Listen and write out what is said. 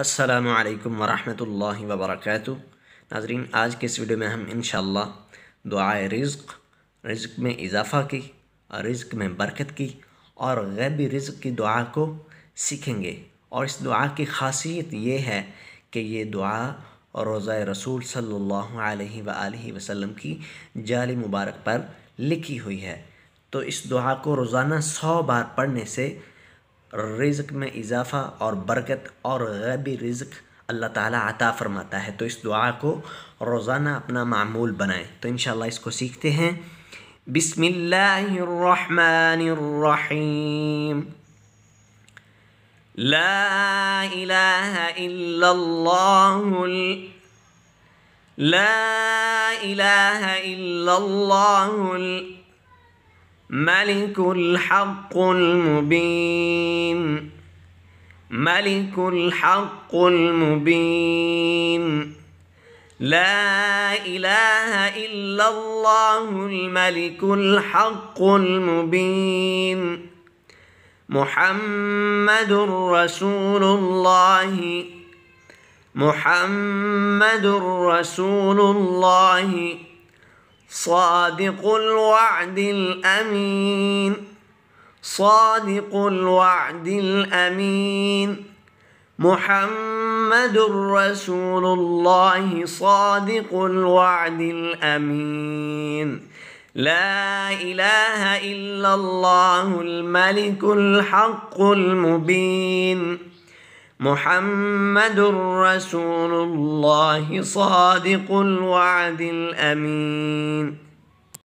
السلام علیکم ورحمۃ اللہ وبرکاتہ ناظرین آج کے اس ویڈیو میں ہم انشاءاللہ دعائے رزق رزق میں اضافہ کی اور رزق میں برکت کی اور غیبی رزق کی دعا کو سیکھیں گے اور اس دعا کی خاصیت یہ ہے کہ یہ دعا روزہ رسول صلی اللہ علیہ وآلہ وسلم کی جال مبارک پر لکھی ہوئی ہے تو اس دعا کو روزانہ سو بار پڑھنے سے رزق میں اضافہ اور برکت اور غیبی رزق اللہ تعالیٰ عطا فرماتا ہے تو اس دعا کو روزانہ اپنا معمول بنائیں تو انشاءاللہ اس کو سیکھتے ہیں بسم اللہ الرحمن الرحیم لا إله إلا الله لا إله إلا الله ملك الحق المبين ملك الحق المبين لا اله الا الله الملك الحق المبين محمد رسول الله محمد رسول الله صادق الوعد الأمين صادق الوعد الأمين محمد رسول الله صادق الوعد الأمين لا إله إلا الله الملك الحق المبين محمد رسول الله صادق الوعد الامين